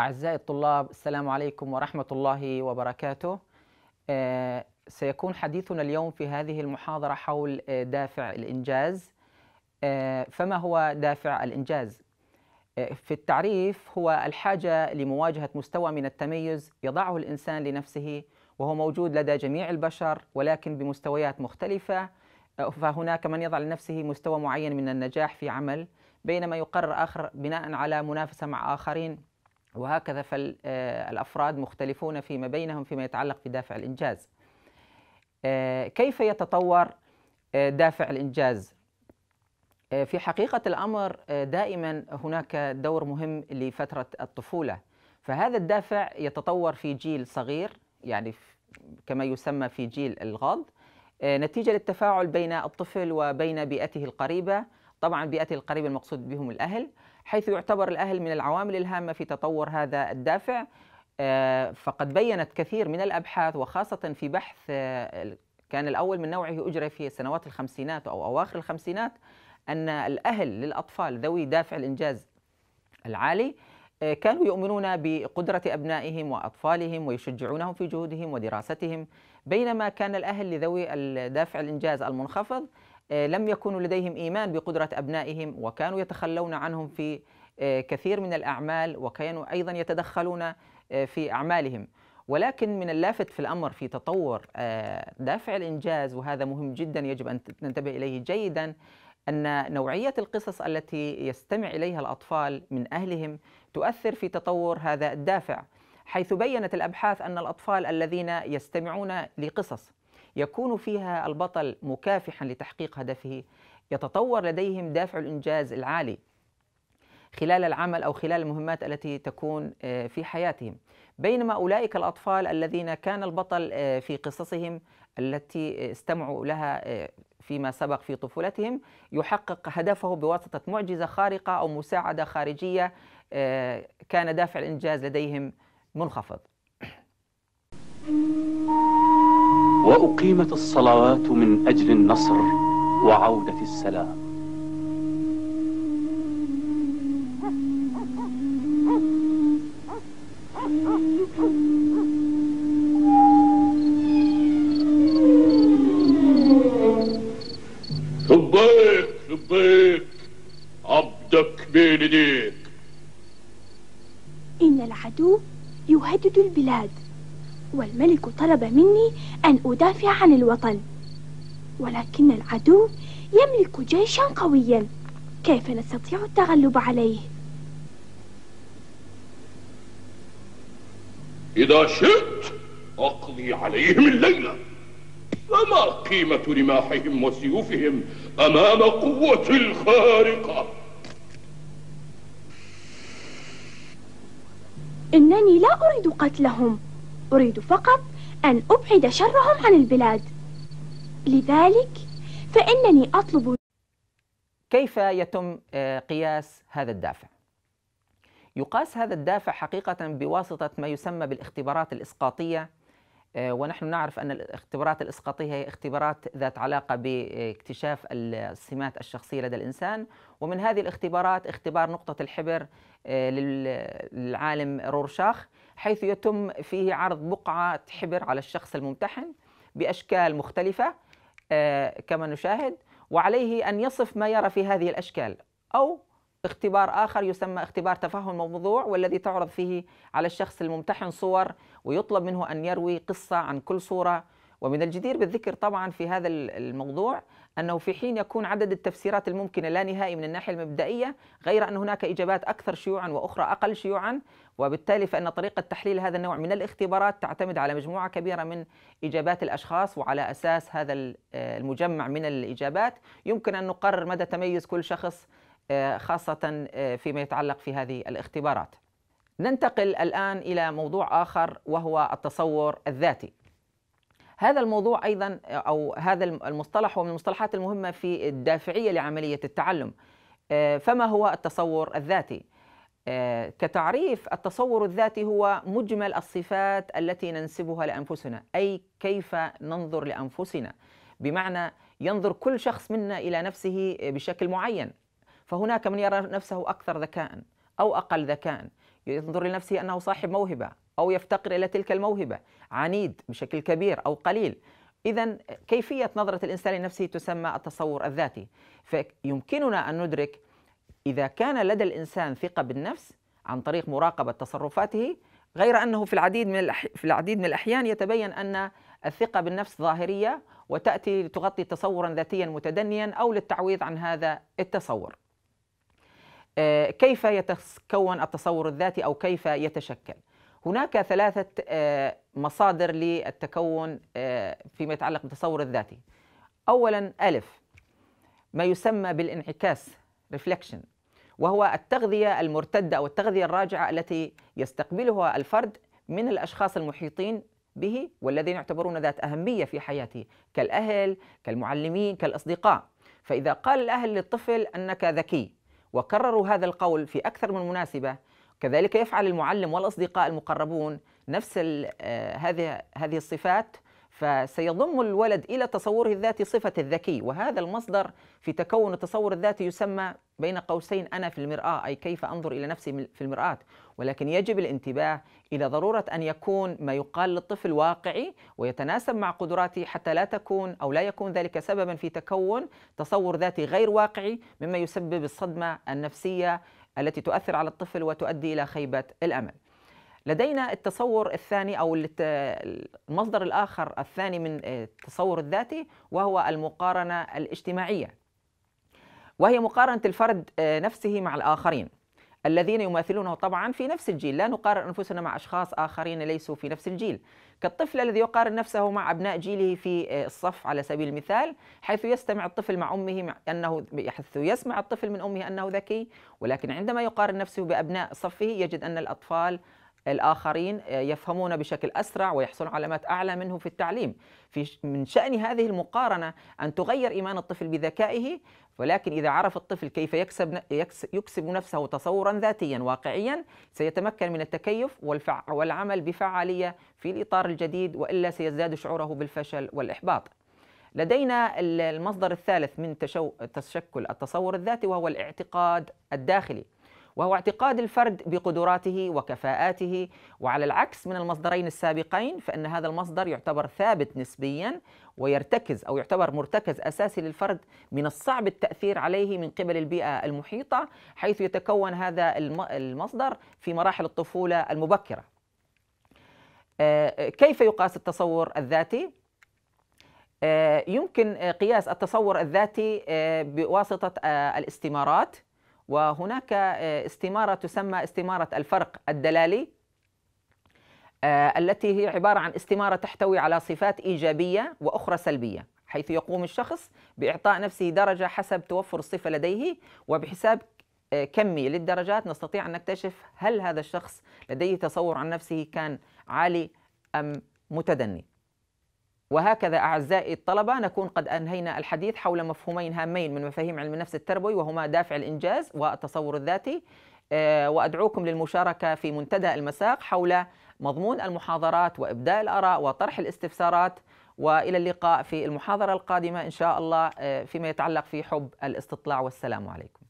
أعزائي الطلاب السلام عليكم ورحمة الله وبركاته آه، سيكون حديثنا اليوم في هذه المحاضرة حول آه، دافع الإنجاز آه، فما هو دافع الإنجاز؟ في التعريف هو الحاجة لمواجهة مستوى من التميز يضعه الإنسان لنفسه وهو موجود لدى جميع البشر ولكن بمستويات مختلفة فهناك من يضع لنفسه مستوى معين من النجاح في عمل بينما يقرر آخر بناء على منافسة مع آخرين وهكذا فالأفراد آه، مختلفون فيما بينهم فيما يتعلق بدافع الإنجاز آه، كيف يتطور آه، دافع الإنجاز؟ في حقيقة الأمر دائما هناك دور مهم لفترة الطفولة فهذا الدافع يتطور في جيل صغير يعني كما يسمى في جيل الغض نتيجة للتفاعل بين الطفل وبين بيئته القريبة طبعا بيئتي القريبة المقصود بهم الأهل حيث يعتبر الأهل من العوامل الهامة في تطور هذا الدافع آه، فقد بينت كثير من الأبحاث وخاصة في بحث آه، كان الأول من نوعه أجري في سنوات الخمسينات أو أواخر الخمسينات أن الأهل للأطفال ذوي دافع الإنجاز العالي آه، كانوا يؤمنون بقدرة أبنائهم وأطفالهم ويشجعونهم في جهودهم ودراستهم بينما كان الأهل لذوي الدافع الإنجاز المنخفض آه، لم يكونوا لديهم إيمان بقدرة أبنائهم وكانوا يتخلون عنهم في آه، كثير من الأعمال وكانوا أيضا يتدخلون آه، في أعمالهم ولكن من اللافت في الأمر في تطور دافع الإنجاز وهذا مهم جدا يجب أن ننتبه إليه جيدا أن نوعية القصص التي يستمع إليها الأطفال من أهلهم تؤثر في تطور هذا الدافع حيث بينت الأبحاث أن الأطفال الذين يستمعون لقصص يكون فيها البطل مكافحا لتحقيق هدفه يتطور لديهم دافع الإنجاز العالي خلال العمل أو خلال المهمات التي تكون آه، في حياتهم بينما أولئك الأطفال الذين كان البطل آه، في قصصهم التي استمعوا لها آه، فيما سبق في طفولتهم يحقق هدفه بواسطة معجزة خارقة أو مساعدة خارجية كان دافع الإنجاز لديهم منخفض. وأقيمت الصلوات من أجل النصر وعودة السلام لبيك لبيك عبدك بين ايديك إن العدو يهدد البلاد والملك طلب مني أن أدافع عن الوطن ولكن العدو يملك جيشا قويا كيف نستطيع التغلب عليه إذا شئت أقضي عليهم الليلة فما قيمة رماحهم وسيوفهم أمام قوتي الخارقة إنني لا أريد قتلهم أريد فقط أن أبعد شرهم عن البلاد لذلك فإنني أطلب كيف يتم آه، قياس هذا الدافع؟ يقاس هذا الدافع حقيقة بواسطة ما يسمى بالاختبارات الإسقاطية آه، ونحن نعرف أن الاختبارات الإسقاطية هي اختبارات ذات علاقة باكتشاف السمات الشخصية لدى الإنسان ومن هذه الاختبارات اختبار نقطة الحبر آه، للعالم رورشاخ حيث يتم فيه عرض بقعة حبر على الشخص الممتحن بأشكال مختلفة آه، كما نشاهد وعليه أن يصف ما يرى في هذه الأشكال أو اختبار آخر يسمى اختبار تفهم الموضوع والذي تعرض فيه على الشخص الممتحن صور ويطلب منه أن يروي قصة عن كل صورة ومن الجدير بالذكر طبعا في هذا الموضوع أنه في حين يكون عدد التفسيرات الممكنة لا نهائي من الناحية المبدئية غير أن هناك إجابات أكثر شيوعا وأخرى أقل شيوعا وبالتالي فإن طريقة تحليل هذا النوع من الاختبارات تعتمد على مجموعة كبيرة من إجابات الأشخاص وعلى أساس هذا المجمع من الإجابات يمكن أن نقرر مدى تميز كل شخص آه، خاصة آه، فيما يتعلق في هذه الاختبارات. ننتقل الآن إلى موضوع آخر وهو التصور الذاتي. هذا الموضوع أيضا آه، أو هذا المصطلح هو من المصطلحات المهمة في الدافعية لعملية التعلم. فما هو التصور الذاتي؟ كتعريف التصور الذاتي هو مجمل الصفات التي ننسبها لانفسنا، اي كيف ننظر لانفسنا، بمعنى ينظر كل شخص منا الى نفسه بشكل معين، فهناك من يرى نفسه أكثر ذكاء أو أقل ذكاء ينظر لنفسه أنه صاحب موهبة أو يفتقر إلى تلك الموهبة عنيد بشكل كبير أو قليل إذا كيفية نظرة الإنسان لنفسه تسمى التصور الذاتي فيمكننا أن ندرك إذا كان لدى الإنسان ثقة بالنفس عن طريق مراقبة تصرفاته غير أنه في العديد من في العديد من الأحيان يتبين أن الثقة بالنفس ظاهرية وتأتي لتغطي تصورا ذاتيا متدنيا أو للتعويض عن هذا التصور آه، كيف يتكون التصور الذاتي او كيف يتشكل هناك ثلاثه آه، مصادر للتكون آه، فيما يتعلق بالتصور الذاتي اولا الف ما يسمى بالانعكاس ريفليكشن وهو التغذيه المرتده او التغذيه الراجعه التي يستقبلها الفرد من الاشخاص المحيطين به والذين يعتبرون ذات اهميه في حياته كالاهل كالمعلمين كالاصدقاء فاذا قال الاهل للطفل انك ذكي وكرروا هذا القول في أكثر من مناسبة كذلك يفعل المعلم والأصدقاء المقربون نفس آه، هذه هذه الصفات فسيضم الولد إلى تصوره الذاتي صفة الذكي وهذا المصدر في تكون التصور الذاتي يسمى بين قوسين أنا في المرآة أي كيف أنظر إلى نفسي في المرآة ولكن يجب الانتباه إلى ضرورة أن يكون ما يقال للطفل واقعي ويتناسب مع قدراته حتى لا تكون أو لا يكون ذلك سببا في تكون تصور ذاتي غير واقعي مما يسبب الصدمة النفسية التي تؤثر على الطفل وتؤدي إلى خيبة الأمل لدينا التصور الثاني او المصدر الاخر الثاني من آه، التصور الذاتي وهو المقارنه الاجتماعيه وهي مقارنه الفرد آه، نفسه مع الاخرين الذين يماثلونه طبعا في نفس الجيل لا نقارن أنفسنا مع أشخاص آخرين ليسوا في نفس الجيل كالطفل الذي يقارن نفسه مع أبناء جيله في آه، الصف على سبيل المثال حيث يستمع الطفل مع أمه أنه حيث يسمع الطفل من أمه أنه ذكي ولكن عندما يقارن نفسه بأبناء صفه يجد أن الأطفال الآخرين آه، يفهمون بشكل أسرع ويحصلون علامات أعلى منه في التعليم في من شأن هذه المقارنة أن تغير إيمان الطفل بذكائه ولكن إذا عرف الطفل كيف يكسب يكسب نفسه تصورا ذاتيا واقعيا سيتمكن من التكيف والعمل بفعالية في الإطار الجديد وإلا سيزداد شعوره بالفشل والإحباط. لدينا المصدر الثالث من تشو... تشكل التصور الذاتي وهو الاعتقاد الداخلي وهو اعتقاد الفرد بقدراته وكفاءاته وعلى العكس من المصدرين السابقين فإن هذا المصدر يعتبر ثابت نسبيا ويرتكز أو يعتبر مرتكز أساسي للفرد من الصعب التأثير عليه من قبل البيئة المحيطة حيث يتكون هذا المصدر في مراحل الطفولة المبكرة آه، آه، كيف يقاس التصور الذاتي؟ آه، يمكن قياس التصور الذاتي بواسطة الاستمارات وهناك آه، استمارة تسمى استمارة الفرق الدلالي آه، التي هي عبارة عن استمارة تحتوي على صفات إيجابية وأخرى سلبية حيث يقوم الشخص بإعطاء نفسه درجة حسب توفر الصفة لديه وبحساب آه، كمي للدرجات نستطيع أن نكتشف هل هذا الشخص لديه تصور عن نفسه كان عالي أم متدني وهكذا أعزائي الطلبة نكون قد أنهينا الحديث حول مفهومين هامين من مفاهيم علم النفس التربوي وهما دافع الإنجاز والتصور الذاتي آه، وأدعوكم للمشاركة في منتدى المساق حول مضمون المحاضرات وإبداء الآراء وطرح الاستفسارات وإلى اللقاء في المحاضرة القادمة إن شاء الله آه، فيما يتعلق في حب الاستطلاع والسلام عليكم